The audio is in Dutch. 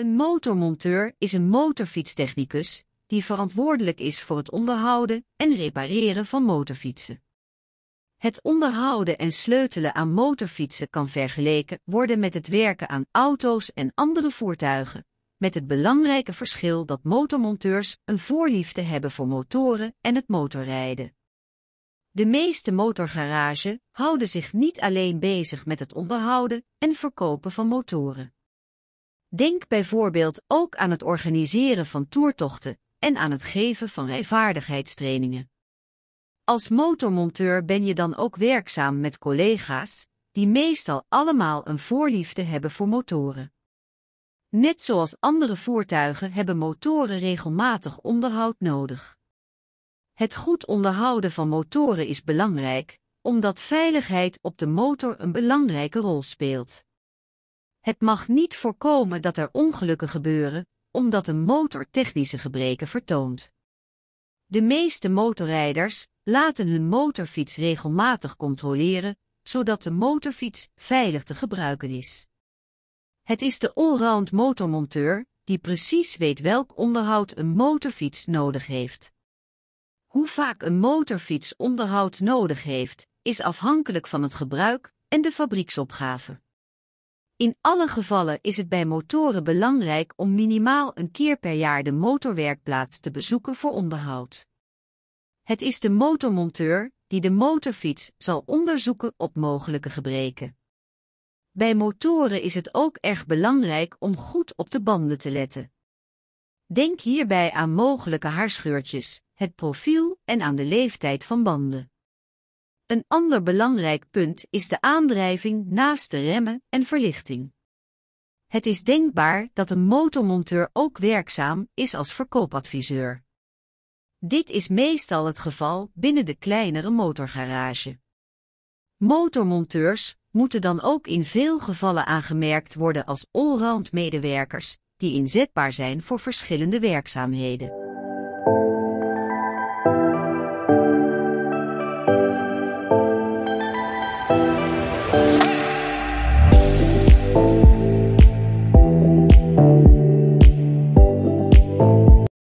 Een motormonteur is een motorfietstechnicus die verantwoordelijk is voor het onderhouden en repareren van motorfietsen. Het onderhouden en sleutelen aan motorfietsen kan vergeleken worden met het werken aan auto's en andere voertuigen, met het belangrijke verschil dat motormonteurs een voorliefde hebben voor motoren en het motorrijden. De meeste motorgarages houden zich niet alleen bezig met het onderhouden en verkopen van motoren. Denk bijvoorbeeld ook aan het organiseren van toertochten en aan het geven van rijvaardigheidstrainingen. Als motormonteur ben je dan ook werkzaam met collega's, die meestal allemaal een voorliefde hebben voor motoren. Net zoals andere voertuigen hebben motoren regelmatig onderhoud nodig. Het goed onderhouden van motoren is belangrijk, omdat veiligheid op de motor een belangrijke rol speelt. Het mag niet voorkomen dat er ongelukken gebeuren, omdat een motor technische gebreken vertoont. De meeste motorrijders laten hun motorfiets regelmatig controleren, zodat de motorfiets veilig te gebruiken is. Het is de allround motormonteur die precies weet welk onderhoud een motorfiets nodig heeft. Hoe vaak een motorfiets onderhoud nodig heeft, is afhankelijk van het gebruik en de fabrieksopgave. In alle gevallen is het bij motoren belangrijk om minimaal een keer per jaar de motorwerkplaats te bezoeken voor onderhoud. Het is de motormonteur die de motorfiets zal onderzoeken op mogelijke gebreken. Bij motoren is het ook erg belangrijk om goed op de banden te letten. Denk hierbij aan mogelijke haarscheurtjes, het profiel en aan de leeftijd van banden. Een ander belangrijk punt is de aandrijving naast de remmen en verlichting. Het is denkbaar dat een motormonteur ook werkzaam is als verkoopadviseur. Dit is meestal het geval binnen de kleinere motorgarage. Motormonteurs moeten dan ook in veel gevallen aangemerkt worden als allround medewerkers die inzetbaar zijn voor verschillende werkzaamheden. thank you